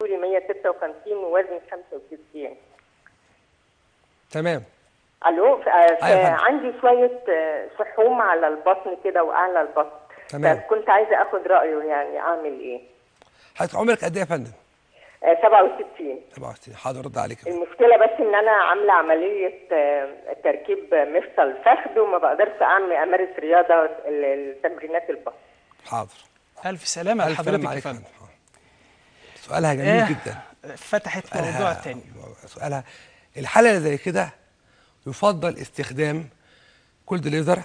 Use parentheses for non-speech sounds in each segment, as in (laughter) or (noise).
طولي 156 ووزني 65 تمام الو أيوة عندي شويه آه، شحوم على البطن كده واعلى البطن تمام كنت عايزه اخد رايه يعني اعمل ايه حضرتك عمرك قد ايه يا فندم 67 آه، 67 حاضر رد عليك المشكله بس ان انا عامله عمليه آه، تركيب مفصل فخذ وما بقدرش اعمل امارس رياضه التمرينات البطن حاضر الف سلامه لحضرتك يا فندم سؤالها جميل إيه جدا فتحت موضوع تاني سؤالها الحاله اللي زي كده يفضل استخدام كولد ليزر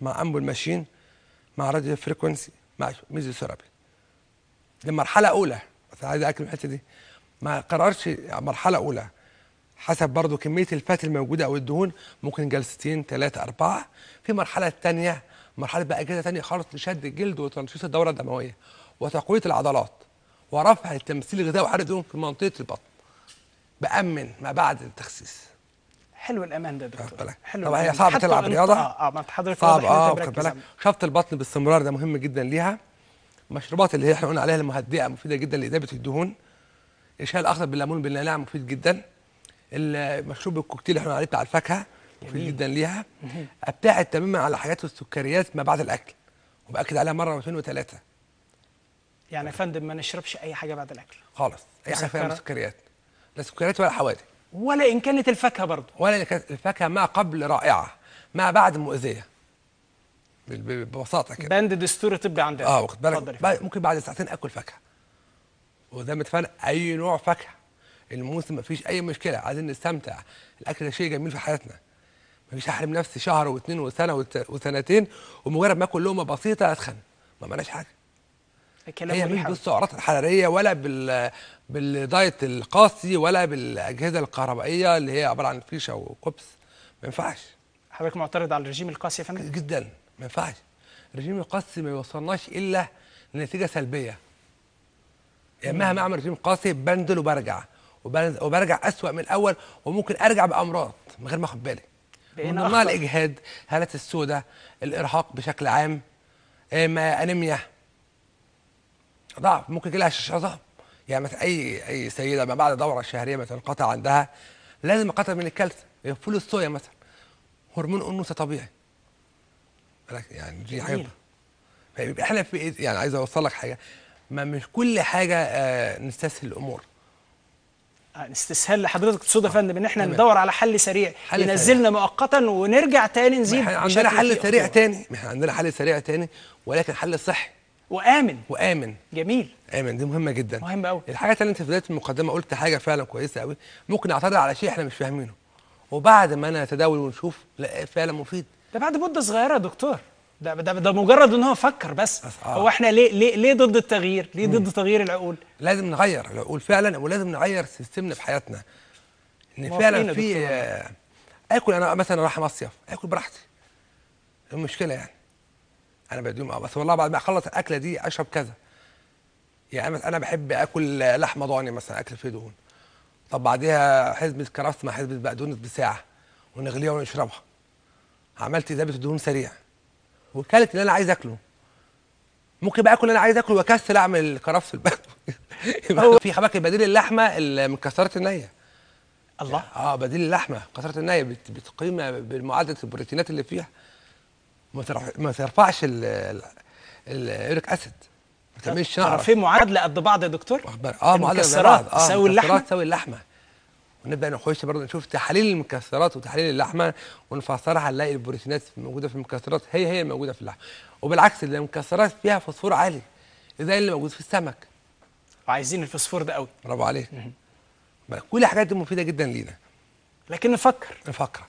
مع امبول ماشين مع راديو فريكونسي مع ميزو ثيرابي دي مرحله اولى بس عايز اكمل الحته دي ما قررش مرحله اولى حسب برضو كميه الفات الموجوده او الدهون ممكن جلستين ثلاثه اربعه في مرحله ثانيه مرحله بقى كده ثانيه خالص لشد الجلد وتنشيط الدوره الدمويه وتقويه العضلات ورفع التمثيل الغذائي وحرق دهون في منطقه البطن بامن ما بعد التخسيس حلو الامان ده دكتور بالك. حلو طبعا هي صعبه تلعب رياضه اه ما حضرتك صعب اه خد بالك شفط البطن باستمرار ده مهم جدا ليها المشروبات اللي هي احنا قلنا عليها المهدئه مفيده جدا لاذابه الدهون الشاي الاخضر بالليمون بالنعناع مفيد جدا المشروب الكوكتيل اللي احنا عليه بتاع الفاكهه مفيد جدا ليها ابتعد تماما على حاجات السكريات ما بعد الاكل وباكد عليها مره واثنين وثلاثه يعني يا فندم ما نشربش اي حاجه بعد الاكل خالص اي يعني حاجه فيها سكريات لا سكريات ولا حوادث ولا ان كانت الفاكهه برضه ولا ان كانت الفاكهه ما قبل رائعه ما بعد مؤذيه ببساطه كده بند دستور طبي عندنا اه واخد بالك ممكن بعد ساعتين اكل فاكهه وده متفرق اي نوع فاكهه الموسم مفيش اي مشكله عايزين نستمتع الاكل ده شيء جميل في حياتنا مفيش احرم نفسي شهر واثنين وسنه وسنتين ومجرد ما اكل لقمه بسيطه اتخن ما معناش حاجه هي مش بالسعرات الحراريه ولا بال بالدايت القاسي ولا بالاجهزه الكهربائيه اللي هي عباره عن فيشه وكبس ما ينفعش حضرتك معترض على الرجيم القاسي يا فندم جدا ما ينفعش الرجيم القاسي ما يوصلناش الا لنتيجه سلبيه يعني مهما اعمل رجيم قاسي بنزل وبرجع وبرجع اسوأ من الاول وممكن ارجع بامراض من غير ما اخد بالي من ضمنها الاجهاد هالات السوداء الارهاق بشكل عام انيميا ضعف ممكن يجي لها شاشه ضعف يعني مثلا اي اي سيده ما بعد دوره شهريه مثلا قطع عندها لازم قطع من الكالسيوم يعني فول الصويا مثلا هرمون انوثه طبيعي يعني دي حاجه فبيبقى احنا في إيه؟ يعني عايز اوصل لك حاجه ما مش كل حاجه آه نستسهل الامور استسهال آه، لحضرتك تقصد يا آه، فندم ان احنا ندور على حل سريع حل ينزلنا سريع. مؤقتا ونرجع تاني نزيد احنا عندنا حل سريع تاني احنا عندنا حل سريع تاني ولكن حل صحي وامن وامن جميل امن دي مهمه جدا مهمه قوي الحاجه الثانيه انت في بدايه المقدمه قلت حاجه فعلا كويسه قوي ممكن اعترض على شيء احنا مش فاهمينه وبعد ما انا اتداول ونشوف لا فعلا مفيد ده بعد مده صغيره يا دكتور ده ده, ده مجرد ان هو فكر بس آه. هو احنا ليه ليه ليه ضد التغيير؟ ليه ضد تغيير العقول؟ لازم نغير العقول فعلا ولازم نغير سيستمنا في حياتنا ان فعلا في آه، اكل انا مثلا راح مصيف اكل براحتي المشكله يعني انا بديهم آه، بس والله بعد ما اخلص الاكله دي اشرب كذا يعني انا بحب اكل لحمه ضاني مثلا اكل فيه دهون طب بعديها حزمه كرفس مع حزمه بقدونس بساعه ونغليها ونشربها عملت ذابت الدهون سريع وكلت اللي انا عايز اكله ممكن بقى اكل اللي انا عايز اكله واكسل اعمل البقدونس (laughs) يبقى في حباك بديل اللحمه المكسرات النيه الله اه بديل اللحمه كسرات النيه بتقيم بمعادله البروتينات اللي فيها ما ترفعش ال ال اليوريك اسيد ما تعملش شعر في معادله قد بعض يا دكتور اه معادله المكسرات آه، تساوي اللحمه تساوي اللحمه ونبدا نخش برضه نشوف تحاليل المكسرات وتحاليل اللحمه ونفسرها هنلاقي البروتينات الموجوده في المكسرات هي هي الموجوده في اللحمه وبالعكس المكسرات فيها فوسفور عالي زي إيه اللي موجود في السمك وعايزين الفوسفور ده قوي برافو عليك كل الحاجات دي مفيده جدا لينا لكن نفكر نفكر